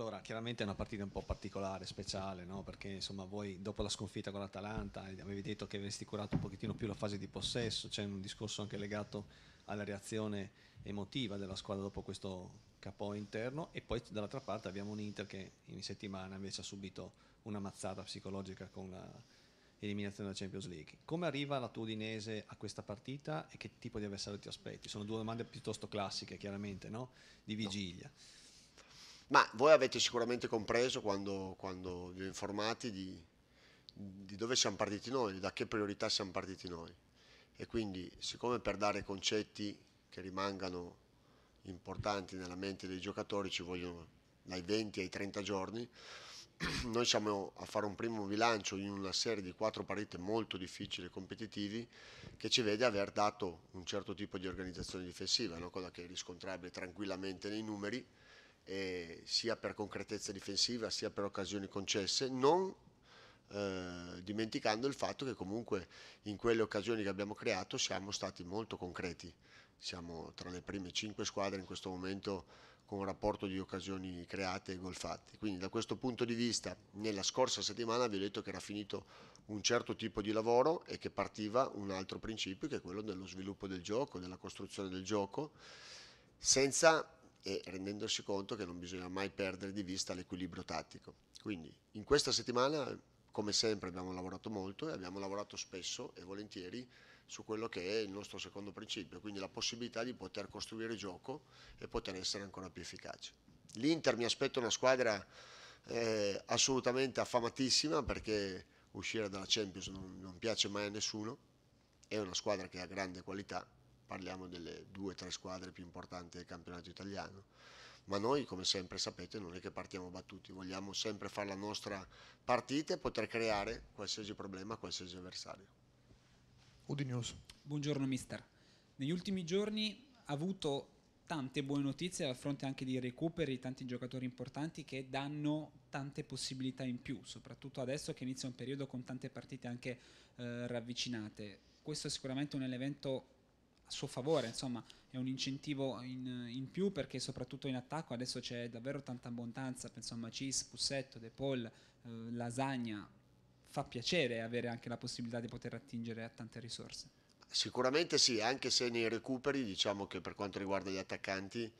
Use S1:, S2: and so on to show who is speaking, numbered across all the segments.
S1: Allora, chiaramente è una partita un po' particolare, speciale, no? perché insomma voi dopo la sconfitta con l'Atalanta eh, avevi detto che avresti curato un pochettino più la fase di possesso, c'è un discorso anche legato alla reazione emotiva della squadra dopo questo capo interno e poi dall'altra parte abbiamo un Inter che in settimana invece ha subito una mazzata psicologica con l'eliminazione della Champions League. Come arriva la tua Udinese a questa partita e che tipo di avversario ti aspetti? Sono due domande piuttosto classiche chiaramente, no? di vigilia. No.
S2: Ma voi avete sicuramente compreso quando, quando vi ho informati di, di dove siamo partiti noi, da che priorità siamo partiti noi. E quindi, siccome per dare concetti che rimangano importanti nella mente dei giocatori ci vogliono dai 20 ai 30 giorni, noi siamo a fare un primo bilancio in una serie di quattro partite molto difficili e competitivi che ci vede aver dato un certo tipo di organizzazione difensiva, una cosa che è riscontrabile tranquillamente nei numeri, eh, sia per concretezza difensiva sia per occasioni concesse, non eh, dimenticando il fatto che comunque in quelle occasioni che abbiamo creato siamo stati molto concreti, siamo tra le prime cinque squadre in questo momento con un rapporto di occasioni create e gol fatti. Quindi da questo punto di vista nella scorsa settimana vi ho detto che era finito un certo tipo di lavoro e che partiva un altro principio che è quello dello sviluppo del gioco, della costruzione del gioco, senza e rendendosi conto che non bisogna mai perdere di vista l'equilibrio tattico. Quindi in questa settimana, come sempre, abbiamo lavorato molto e abbiamo lavorato spesso e volentieri su quello che è il nostro secondo principio, quindi la possibilità di poter costruire gioco e poter essere ancora più efficaci. L'Inter mi aspetta una squadra eh, assolutamente affamatissima perché uscire dalla Champions non, non piace mai a nessuno, è una squadra che ha grande qualità, parliamo delle due o tre squadre più importanti del campionato italiano. Ma noi, come sempre sapete, non è che partiamo battuti, vogliamo sempre fare la nostra partita e poter creare qualsiasi problema a qualsiasi avversario.
S1: Udinioso. Buongiorno mister. Negli ultimi giorni ha avuto tante buone notizie a fronte anche di recuperi, tanti giocatori importanti che danno tante possibilità in più, soprattutto adesso che inizia un periodo con tante partite anche eh, ravvicinate. Questo è sicuramente un elemento a suo favore, insomma è un incentivo in, in più perché soprattutto in attacco adesso c'è davvero tanta abbondanza, penso a Macis, Pussetto, De Paul, eh, Lasagna, fa piacere avere anche la possibilità di poter attingere a tante risorse.
S2: Sicuramente sì, anche se nei recuperi diciamo che per quanto riguarda gli attaccanti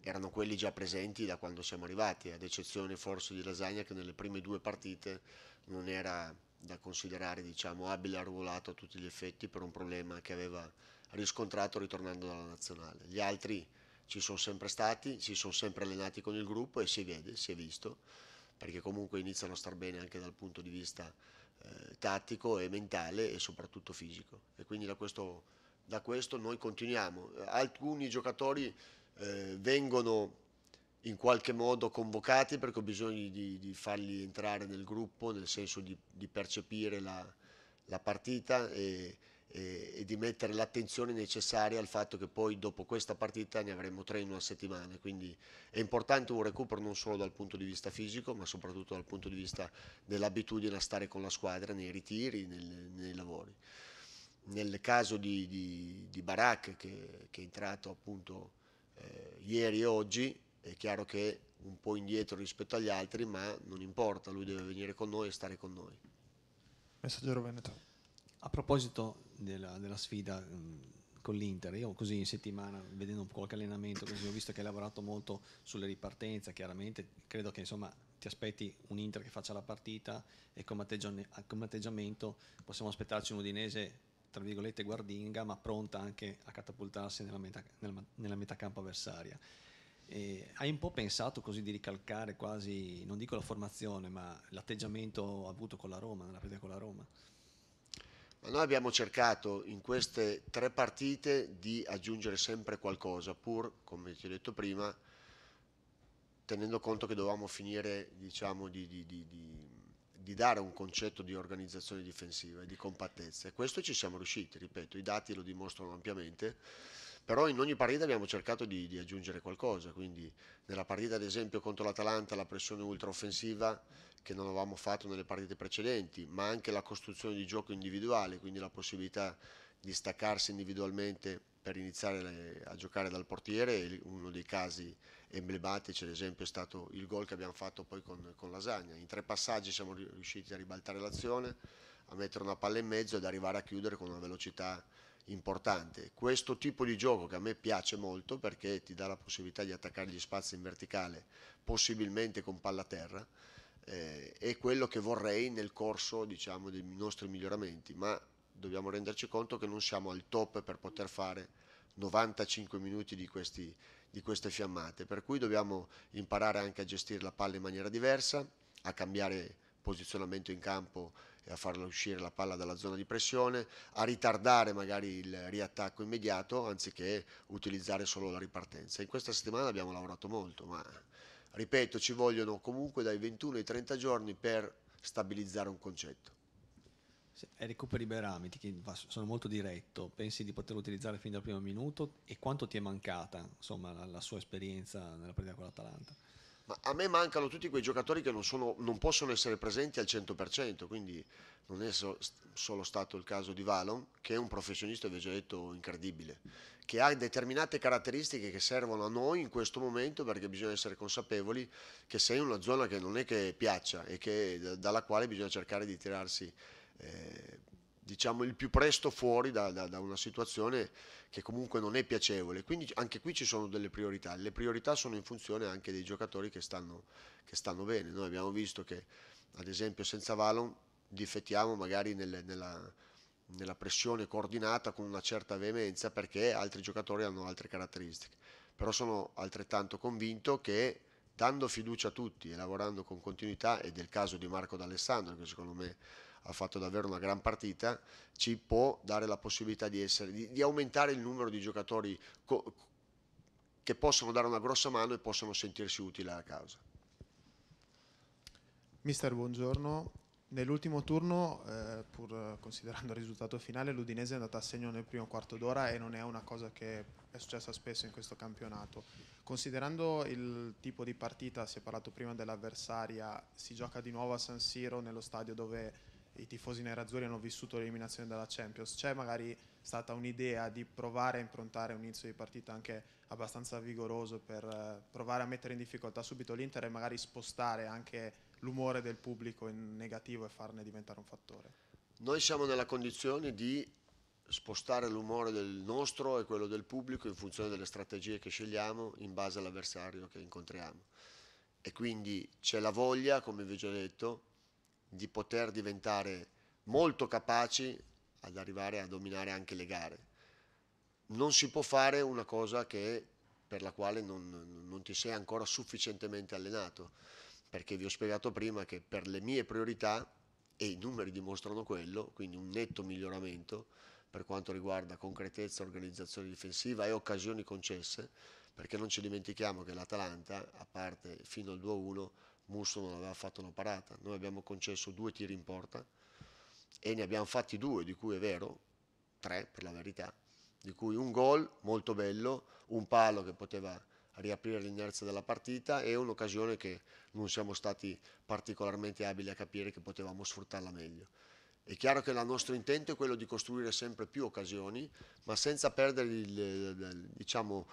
S2: erano quelli già presenti da quando siamo arrivati, ad eccezione forse di Lasagna che nelle prime due partite non era da considerare diciamo abile arruolato a tutti gli effetti per un problema che aveva riscontrato ritornando dalla nazionale. Gli altri ci sono sempre stati, si sono sempre allenati con il gruppo e si vede, si è visto, perché comunque iniziano a star bene anche dal punto di vista eh, tattico e mentale e soprattutto fisico. E quindi da questo, da questo noi continuiamo. Alcuni giocatori eh, vengono in qualche modo convocati perché ho bisogno di, di farli entrare nel gruppo, nel senso di, di percepire la, la partita e, e, di mettere l'attenzione necessaria al fatto che poi dopo questa partita ne avremo tre in una settimana, quindi è importante un recupero non solo dal punto di vista fisico ma soprattutto dal punto di vista dell'abitudine a stare con la squadra nei ritiri, nel, nei lavori. Nel caso di, di, di Barak che, che, è entrato appunto eh, ieri e oggi è chiaro che è un po' indietro rispetto agli altri ma non importa, lui deve venire con noi e stare con noi. Messaggero
S1: Veneto. A proposito, della, della sfida mm, con l'Inter. Io così in settimana, vedendo qualche allenamento, così, ho visto che hai lavorato molto sulle ripartenze, chiaramente credo che insomma ti aspetti un Inter che faccia la partita e come, come atteggiamento possiamo aspettarci un Udinese tra virgolette guardinga ma pronta anche a catapultarsi nella metà, nella, nella metà campo avversaria. E hai un po' pensato così di ricalcare quasi, non dico la formazione, ma l'atteggiamento avuto con la Roma, nella partita con la Roma?
S2: Ma noi abbiamo cercato in queste tre partite di aggiungere sempre qualcosa, pur, come ti ho detto prima, tenendo conto che dovevamo finire diciamo, di, di, di, di, dare un concetto di organizzazione difensiva e di compattezza. E questo ci siamo riusciti, ripeto, i dati lo dimostrano ampiamente però in ogni partita abbiamo cercato di, di, aggiungere qualcosa, quindi nella partita ad esempio contro l'Atalanta la pressione ultra offensiva che non avevamo fatto nelle partite precedenti, ma anche la costruzione di gioco individuale, quindi la possibilità di staccarsi individualmente per iniziare a giocare dal portiere, uno dei casi emblematici ad esempio è stato il gol che abbiamo fatto poi con, con Lasagna, in tre passaggi siamo riusciti a ribaltare l'azione, a mettere una palla in mezzo ed arrivare a chiudere con una velocità importante. Questo tipo di gioco che a me piace molto perché ti dà la possibilità di attaccare gli spazi in verticale, possibilmente con palla a terra, eh, è quello che vorrei nel corso diciamo, dei nostri miglioramenti, ma dobbiamo renderci conto che non siamo al top per poter fare 95 minuti di, questi, di queste fiammate, per cui dobbiamo imparare anche a gestire la palla in maniera diversa, a cambiare posizionamento in campo e a farla uscire la palla dalla zona di pressione, a ritardare magari il riattacco immediato anziché utilizzare solo la ripartenza. In questa settimana abbiamo lavorato molto, ma ripeto, ci vogliono comunque dai 21 ai 30 giorni per stabilizzare un concetto.
S1: E recuperi Beramiti, che sono molto diretto, pensi di poterlo utilizzare fin dal primo minuto e quanto ti è mancata insomma, la sua esperienza nella partita con l'Atalanta?
S2: ma a me mancano tutti quei giocatori che non, sono, non possono essere presenti al 100%, quindi non è so, solo stato il caso di Valon, che è un professionista, vi ho già detto, incredibile, che ha determinate caratteristiche che servono a noi in questo momento perché bisogna essere consapevoli che sei in una zona che non è che piaccia e che, dalla quale bisogna cercare di tirarsi eh, diciamo, il più presto fuori da, da, da, una situazione che comunque non è piacevole. Quindi anche qui ci sono delle priorità. Le priorità sono in funzione anche dei giocatori che stanno, che stanno bene. Noi abbiamo visto che, ad esempio, senza Valon difettiamo magari nelle, nella, nella pressione coordinata con una certa veemenza perché altri giocatori hanno altre caratteristiche. Però sono altrettanto convinto che dando fiducia a tutti e lavorando con continuità, ed è il caso di Marco D'Alessandro che secondo me ha fatto davvero una gran partita, ci può dare la possibilità di, essere, di, di aumentare il numero di giocatori che possono dare una grossa mano e possono sentirsi utili alla causa.
S1: Mister, buongiorno. Nell'ultimo turno, eh, pur considerando il risultato finale, l'Udinese è andata a segno nel primo quarto d'ora e non è una cosa che è successa spesso in questo campionato. Considerando il tipo di partita, si è parlato prima dell'avversaria, si gioca di nuovo a San Siro, nello stadio dove i tifosi nerazzurri hanno vissuto l'eliminazione dalla Champions. C'è magari stata un'idea di provare a improntare un inizio di partita anche abbastanza vigoroso per eh, provare a mettere in difficoltà subito l'Inter e magari spostare anche l'umore del pubblico in negativo e farne diventare un fattore?
S2: Noi siamo nella condizione di spostare l'umore del nostro e quello del pubblico in funzione delle strategie che scegliamo in base all'avversario che incontriamo. E quindi c'è la voglia, come vi ho già detto, di poter diventare molto capaci ad arrivare a dominare anche le gare. Non si può fare una cosa che, per la quale non, non ti sei ancora sufficientemente allenato, perché vi ho spiegato prima che per le mie priorità, e i numeri dimostrano quello, quindi un netto miglioramento per quanto riguarda concretezza, organizzazione difensiva e occasioni concesse, perché non ci dimentichiamo che l'Atalanta, a parte fino al 2-1, Musso non aveva fatto una parata, noi abbiamo concesso due tiri in porta e ne abbiamo fatti due, di cui è vero, tre per la verità, di cui un gol molto bello, un palo che poteva riaprire l'inerzia della partita e un'occasione che non siamo stati particolarmente abili a capire che potevamo sfruttarla meglio. È chiaro che il nostro intento è quello di costruire sempre più occasioni, ma senza perdere diciamo,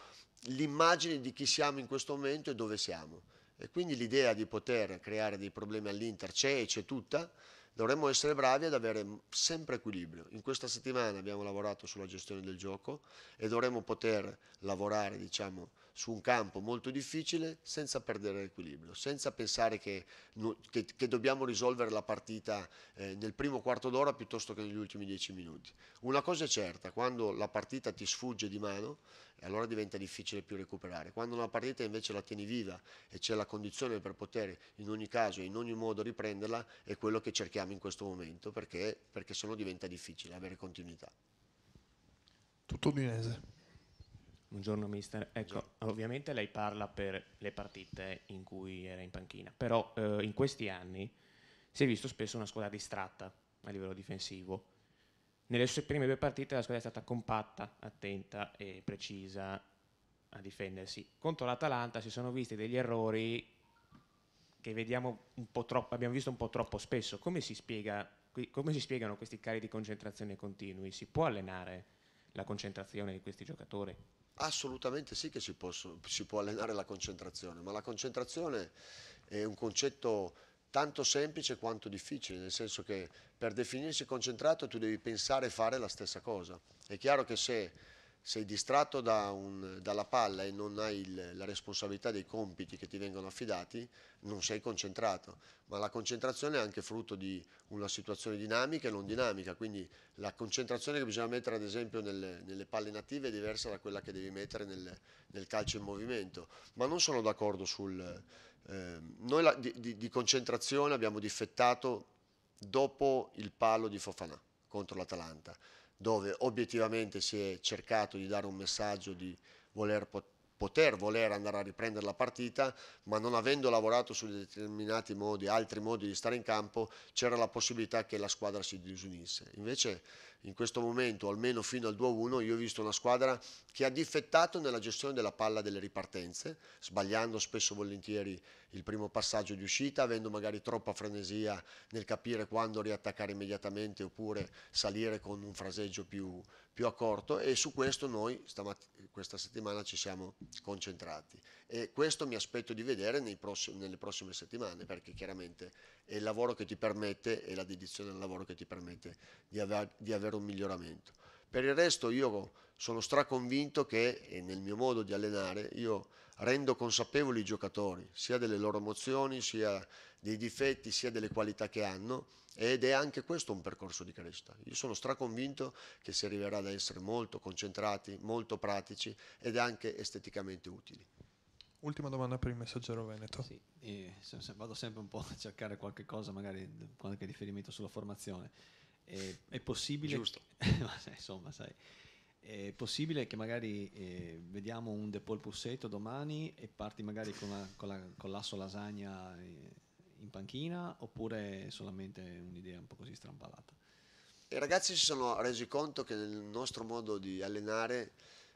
S2: l'immagine diciamo, di chi siamo in questo momento e dove siamo. E quindi l'idea di poter creare dei problemi all'Inter c'è e c'è tutta, dovremmo essere bravi ad avere sempre equilibrio. In questa settimana abbiamo lavorato sulla gestione del gioco e dovremmo poter lavorare, diciamo, su un campo molto difficile senza perdere l'equilibrio, senza pensare che, che, che, dobbiamo risolvere la partita eh, nel primo quarto d'ora piuttosto che negli ultimi dieci minuti. Una cosa è certa, quando la partita ti sfugge di mano, allora diventa difficile più recuperare. Quando una partita invece la tieni viva e c'è la condizione per poter in ogni caso e in ogni modo riprenderla, è quello che cerchiamo in questo momento perché, perché no diventa difficile avere continuità. Tutto Udinese.
S1: Buongiorno mister, ecco, Buongiorno. ovviamente lei parla per le partite in cui era in panchina, però eh, in questi anni si è visto spesso una squadra distratta a livello difensivo. Nelle sue prime due partite la squadra è stata compatta, attenta e precisa a difendersi. Contro l'Atalanta si sono visti degli errori che troppo, abbiamo visto un po' troppo spesso. Come si, spiega, come si spiegano questi cari di concentrazione continui? Si può allenare? la concentrazione di questi giocatori?
S2: Assolutamente sì che si può, si può allenare la concentrazione, ma la concentrazione è un concetto tanto semplice quanto difficile, nel senso che per definirsi concentrato tu devi pensare e fare la stessa cosa. È chiaro che se sei distratto da un, dalla palla e non hai il, la responsabilità dei compiti che ti vengono affidati, non sei concentrato, ma la concentrazione è anche frutto di una situazione dinamica e non dinamica, quindi la concentrazione che bisogna mettere ad esempio nelle, nelle palle native è diversa da quella che devi mettere nel, nel calcio in movimento, ma non sono d'accordo sul... Eh, noi la, di, di, di concentrazione abbiamo difettato dopo il palo di Fofana contro l'Atalanta dove obiettivamente si è cercato di dare un messaggio di voler pot poter voler andare a riprendere la partita, ma non avendo lavorato su determinati modi, altri modi di stare in campo, c'era la possibilità che la squadra si disunisse. Invece in questo momento, almeno fino al 2-1, io ho visto una squadra che ha difettato nella gestione della palla delle ripartenze, sbagliando spesso volentieri il primo passaggio di uscita, avendo magari troppa frenesia nel capire quando riattaccare immediatamente oppure salire con un fraseggio più, più accorto e su questo noi questa settimana ci siamo concentrati e questo mi aspetto di vedere prossimi, nelle prossime settimane perché chiaramente è il lavoro che ti permette e la dedizione al lavoro che ti permette di, aver, di avere un miglioramento. Per il resto io sono straconvinto che eh, nel mio modo di allenare io rendo consapevoli i giocatori sia delle loro emozioni, sia dei difetti, sia delle qualità che hanno ed è anche questo un percorso di crescita. Io sono straconvinto che si arriverà ad essere molto concentrati, molto pratici ed anche esteticamente utili. Ultima domanda per il messaggero Veneto. Sì, se
S1: vado sempre un po' a cercare qualche cosa, magari qualche riferimento sulla formazione. È, eh, è possibile... Giusto. insomma, sai è possibile che magari eh, vediamo un De Paul Pussetto domani e parti magari con, la, con, la, con l'asso lasagna eh, in panchina oppure è solamente un'idea un po' così strampalata?
S2: I eh, ragazzi si sono resi conto che nel nostro modo di allenare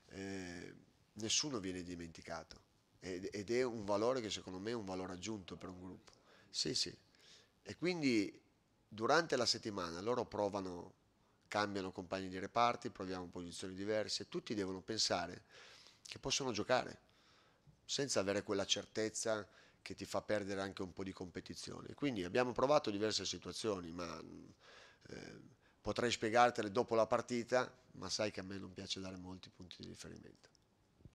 S2: eh, nessuno viene dimenticato ed, ed è un valore che secondo me è un valore aggiunto per un gruppo. Sì, sì. E quindi durante la settimana loro provano cambiano compagni di reparti, proviamo posizioni diverse, tutti devono pensare che possono giocare senza avere quella certezza che ti fa perdere anche un po' di competizione. Quindi abbiamo provato diverse situazioni, ma eh, potrei spiegartele dopo la partita, ma sai che a me non piace dare molti punti di riferimento.